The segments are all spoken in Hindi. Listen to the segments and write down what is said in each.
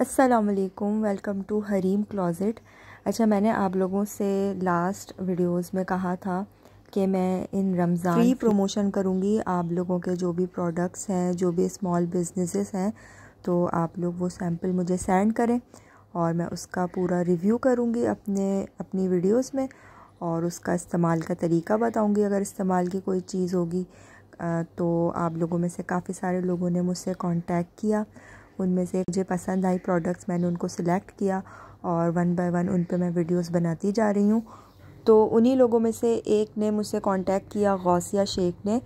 असलकुम वेलकम टू हरीम क्लोज़ेट अच्छा मैंने आप लोगों से लास्ट वीडियोस में कहा था कि मैं इन रमज़ान फ्री प्रमोशन करूँगी आप लोगों के जो भी प्रोडक्ट्स हैं जो भी स्मॉल बिजनेसेस हैं तो आप लोग वो सैम्पल मुझे सेंड करें और मैं उसका पूरा रिव्यू करूँगी अपने अपनी वीडियोस में और उसका इस्तेमाल का तरीका बताऊँगी अगर इस्तेमाल की कोई चीज़ होगी तो आप लोगों में से काफ़ी सारे लोगों ने मुझसे कॉन्टेक्ट किया उनमें से मुझे पसंद आई प्रोडक्ट्स मैंने उनको सिलेक्ट किया और वन बाय वन उन पर मैं वीडियोस बनाती जा रही हूँ तो उन्हीं लोगों में से एक ने मुझसे कांटेक्ट किया गौसिया शेख ने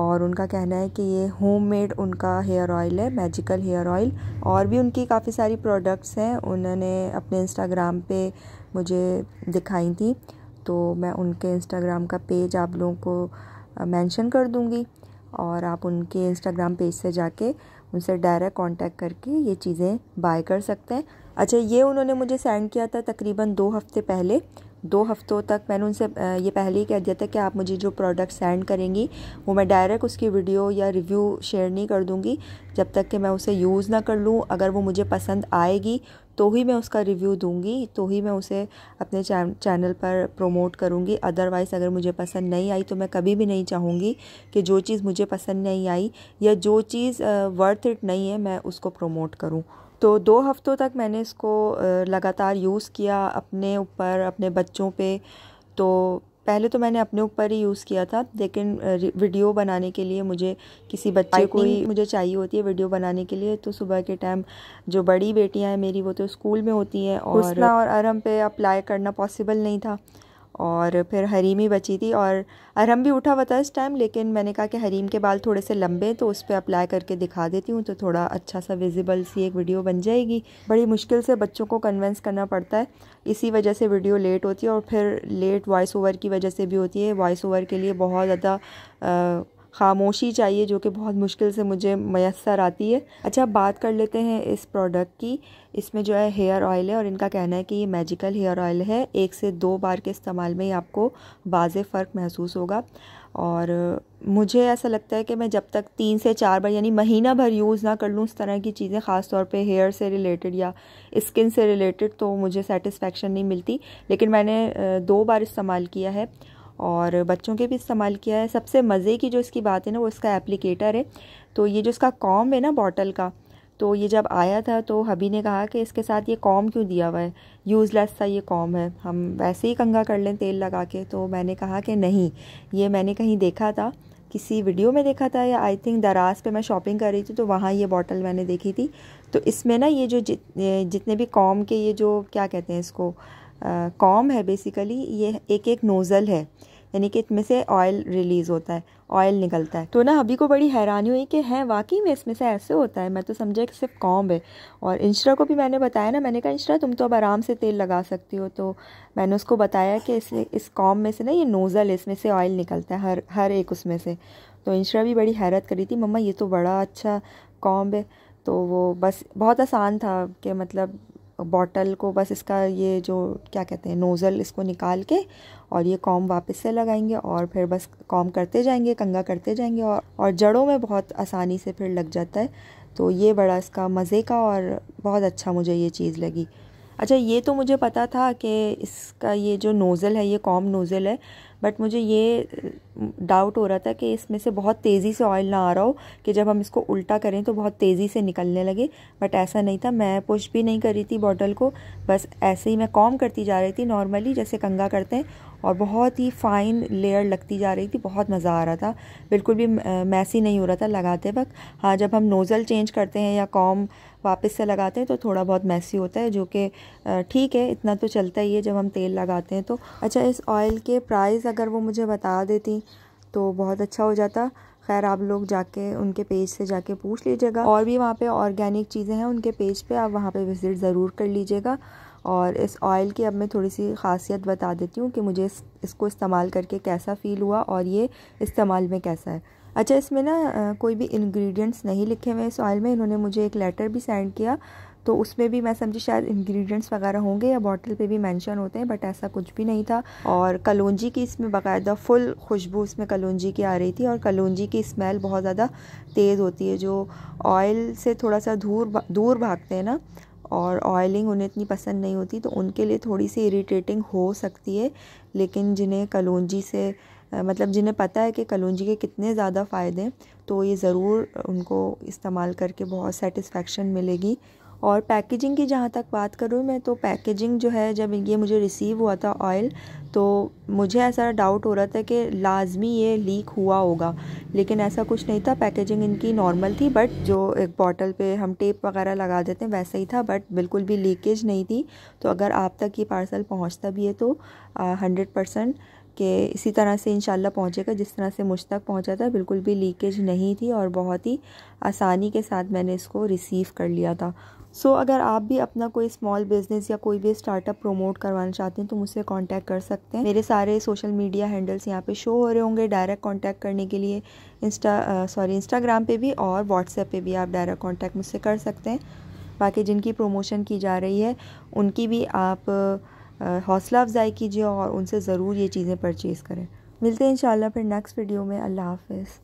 और उनका कहना है कि ये होममेड उनका हेयर ऑयल है मैजिकल हेयर ऑयल और भी उनकी काफ़ी सारी प्रोडक्ट्स हैं उन्होंने अपने इंस्टाग्राम पे मुझे दिखाई थी तो मैं उनके इंस्टाग्राम का पेज आप लोगों को मेंशन कर दूँगी और आप उनके इंस्टाग्राम पेज से जाके उनसे डायरेक्ट कांटेक्ट करके ये चीज़ें बाय कर सकते हैं अच्छा ये उन्होंने मुझे सेंड किया था तकरीबन दो हफ्ते पहले दो हफ़्तों तक मैंने उनसे ये पहले ही कह दिया था कि आप मुझे जो प्रोडक्ट सेंड करेंगी वो मैं डायरेक्ट उसकी वीडियो या रिव्यू शेयर नहीं कर दूँगी जब तक कि मैं उसे यूज़ ना कर लूँ अगर वो मुझे पसंद आएगी तो ही मैं उसका रिव्यू दूँगी तो ही मैं उसे अपने चैनल पर प्रोमोट करूँगी अदरवाइज़ अगर मुझे पसंद नहीं आई तो मैं कभी भी नहीं चाहूँगी कि जो चीज़ मुझे पसंद नहीं आई या जो चीज़ वर्थ इट नहीं है मैं उसको प्रोमोट करूँ तो दो हफ़्तों तक मैंने इसको लगातार यूज़ किया अपने ऊपर अपने बच्चों पे तो पहले तो मैंने अपने ऊपर ही यूज़ किया था लेकिन वीडियो बनाने के लिए मुझे किसी बच्चे को ही मुझे चाहिए होती है वीडियो बनाने के लिए तो सुबह के टाइम जो बड़ी बेटियां हैं मेरी वो तो स्कूल में होती हैं और और अरम पे अप्लाई करना पॉसिबल नहीं था और फिर हरीम ही बची थी और अरहम भी उठा हुआ था इस टाइम लेकिन मैंने कहा कि हरीम के बाल थोड़े से लंबे तो उस पर अप्लाई करके दिखा देती हूँ तो थोड़ा अच्छा सा विजिबल सी एक वीडियो बन जाएगी बड़ी मुश्किल से बच्चों को कन्वेंस करना पड़ता है इसी वजह से वीडियो लेट होती है और फिर लेट वॉइस ओवर की वजह से भी होती है वॉइस ओवर के लिए बहुत ज़्यादा खामोशी चाहिए जो कि बहुत मुश्किल से मुझे मैसर आती है अच्छा बात कर लेते हैं इस प्रोडक्ट की इसमें जो है हेयर ऑयल है और इनका कहना है कि ये मैजिकल हेयर ऑयल है एक से दो बार के इस्तेमाल में ही आपको वाज फ़र्क महसूस होगा और मुझे ऐसा लगता है कि मैं जब तक तीन से चार बार यानी महीना भर यूज़ ना कर लूँ इस तरह की चीज़ें ख़ास तौर पे हेयर से रिलेटेड या स्किन से रिलेटेड तो मुझे सेटिस्फेक्शन नहीं मिलती लेकिन मैंने दो बार इस्तेमाल किया है और बच्चों के भी इस्तेमाल किया है सबसे मज़े की जो इसकी बात है ना वो इसका एप्लीकेटर है तो ये जो इसका कॉम है ना बॉटल का तो ये जब आया था तो हबी ने कहा कि इसके साथ ये कॉम क्यों दिया हुआ है यूज़लेस सा ये कॉम है हम वैसे ही कंगा कर लें तेल लगा के तो मैंने कहा कि नहीं ये मैंने कहीं देखा था किसी वीडियो में देखा था या आई थिंक दराज पे मैं शॉपिंग कर रही थी तो वहाँ ये बॉटल मैंने देखी थी तो इसमें ना ये जो जित, जितने भी कॉम के ये जो क्या कहते हैं इसको कॉम है बेसिकली ये एक एक नोज़ल है यानी कि इसमें से ऑयल रिलीज़ होता है ऑयल निकलता है तो ना अभी को बड़ी हैरानी हुई कि हैं वाकई में इसमें से ऐसे होता है मैं तो समझा कि सिर्फ कॉम है और इंशरा को भी मैंने बताया ना मैंने कहा इंशरा तुम तो अब आराम से तेल लगा सकती हो तो मैंने उसको बताया कि इस इस कॉम में से ना ये नोज़ल है इसमें से ऑयल निकलता है हर हर एक उसमें से तो इंशरा भी बड़ी हैरत करी थी मम्मा ये तो बड़ा अच्छा कॉम्ब है तो वो बस बहुत आसान था कि मतलब बॉटल को बस इसका ये जो क्या कहते हैं नोज़ल इसको निकाल के और ये कॉम वापस से लगाएंगे और फिर बस कॉम करते जाएंगे कंगा करते जाएंगे और और जड़ों में बहुत आसानी से फिर लग जाता है तो ये बड़ा इसका मज़े का और बहुत अच्छा मुझे ये चीज़ लगी अच्छा ये तो मुझे पता था कि इसका ये जो नोज़ल है ये कॉम नोज़ल है बट मुझे ये डाउट हो रहा था कि इसमें से बहुत तेज़ी से ऑयल ना आ रहा हो कि जब हम इसको उल्टा करें तो बहुत तेज़ी से निकलने लगे बट ऐसा नहीं था मैं पुश भी नहीं करी थी बॉटल को बस ऐसे ही मैं कॉम करती जा रही थी नॉर्मली जैसे कंगा करते हैं और बहुत ही फ़ाइन लेयर लगती जा रही थी बहुत मज़ा आ रहा था बिल्कुल भी मैसी नहीं हो रहा था लगाते वक्त हाँ जब हम नोज़ल चेंज करते हैं या कॉम वापस से लगाते हैं तो थोड़ा बहुत मैसी होता है जो कि ठीक है इतना तो चलता ही है जब हम तेल लगाते हैं तो अच्छा इस ऑयल के प्राइस अगर वो मुझे बता देती तो बहुत अच्छा हो जाता खैर आप लोग जाके उनके पेज से जाके पूछ लीजिएगा और भी वहाँ पे ऑर्गेनिक चीज़ें हैं उनके पेज पे आप वहाँ पे विज़िट ज़रूर कर लीजिएगा और इस ऑयल की अब मैं थोड़ी सी ख़ासियत बता देती हूँ कि मुझे इस, इसको इस्तेमाल करके कैसा फ़ील हुआ और ये इस्तेमाल में कैसा है अच्छा इसमें ना कोई भी इंग्रेडिएंट्स नहीं लिखे हुए इस ऑयल में इन्होंने मुझे एक लेटर भी सेंड किया तो उसमें भी मैं समझी शायद इंग्रेडिएंट्स वगैरह होंगे या बॉटल पे भी मेंशन होते हैं बट ऐसा कुछ भी नहीं था और कलौजी की इसमें बाकायदा फुल खुशबू उसमें कलौजी की आ रही थी और कलौजी की स्मेल बहुत ज़्यादा तेज़ होती है जो ऑयल से थोड़ा सा दूर दूर भागते हैं ना और ऑयलिंग उन्हें इतनी पसंद नहीं होती तो उनके लिए थोड़ी सी इरीटेटिंग हो सकती है लेकिन जिन्हें कलौजी से मतलब जिन्हें पता है कि कलौजी के कितने ज़्यादा फ़ायदे हैं तो ये ज़रूर उनको इस्तेमाल करके बहुत सेटिस्फेक्शन मिलेगी और पैकेजिंग की जहाँ तक बात करूँ मैं तो पैकेजिंग जो है जब ये मुझे रिसीव हुआ था ऑयल तो मुझे ऐसा डाउट हो रहा था कि लाजमी ये लीक हुआ होगा लेकिन ऐसा कुछ नहीं था पैकेजिंग इनकी नॉर्मल थी बट जो एक बॉटल पे हम टेप वगैरह लगा देते हैं वैसा ही था बट बिल्कुल भी लीकेज नहीं थी तो अगर आप तक ये पार्सल पहुँचता भी है तो हंड्रेड परसेंट कि इसी तरह से इन पहुँचेगा जिस तरह से मुझ तक पहुँचा था बिल्कुल भी लीकेज नहीं थी और बहुत ही आसानी के साथ मैंने इसको रिसीव कर लिया था सो so, अगर आप भी अपना कोई स्मॉल बिजनेस या कोई भी स्टार्टअप प्रमोट करवाना चाहते हैं तो मुझसे कांटेक्ट कर सकते हैं मेरे सारे सोशल मीडिया हैंडल्स यहाँ पे शो हो रहे होंगे डायरेक्ट कांटेक्ट करने के लिए इंस्टा सॉरी इंस्टाग्राम पे भी और व्हाट्सएप पे भी आप डायरेक्ट कांटेक्ट मुझसे कर सकते हैं बाकी जिनकी प्रोमोशन की जा रही है उनकी भी आप हौसला अफजाई कीजिए और उनसे ज़रूर ये चीज़ें परचेज़ करें मिलते हैं इन फिर नेक्स्ट वीडियो में अल्लाह हाफ़